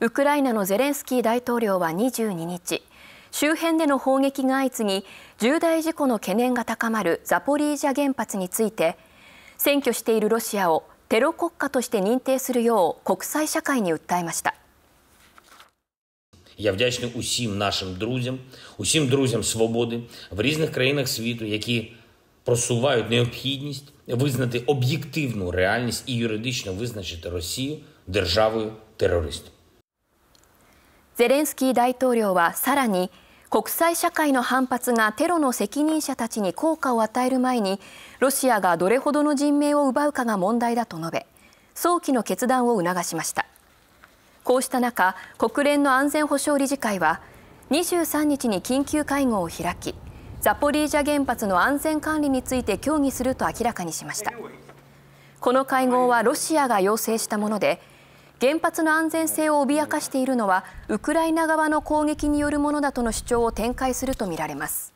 ウクライナのゼレンスキー大統領は22日周辺での砲撃が相次ぎ重大事故の懸念が高まるザポリージャ原発について占拠しているロシアをテロ国家として認定するよう国際社会に訴えました。Я вдячний усім нашим друзям, усім друзям свободи в різних країнах світу, які просувають необхідність визнати об'єктивну реальність і юридично визначити Росію державою терористом. ゼレンスキー大統領はさらに国際社会の反発がテロの責任者たちに効果を与える前にロシアがどれほどの人命を奪うかが問題だと述べ早期の決断を促しましたこうした中国連の安全保障理事会は23日に緊急会合を開きザポリージャ原発の安全管理について協議すると明らかにしましたこの会合はロシアが要請したもので原発の安全性を脅かしているのはウクライナ側の攻撃によるものだとの主張を展開するとみられます。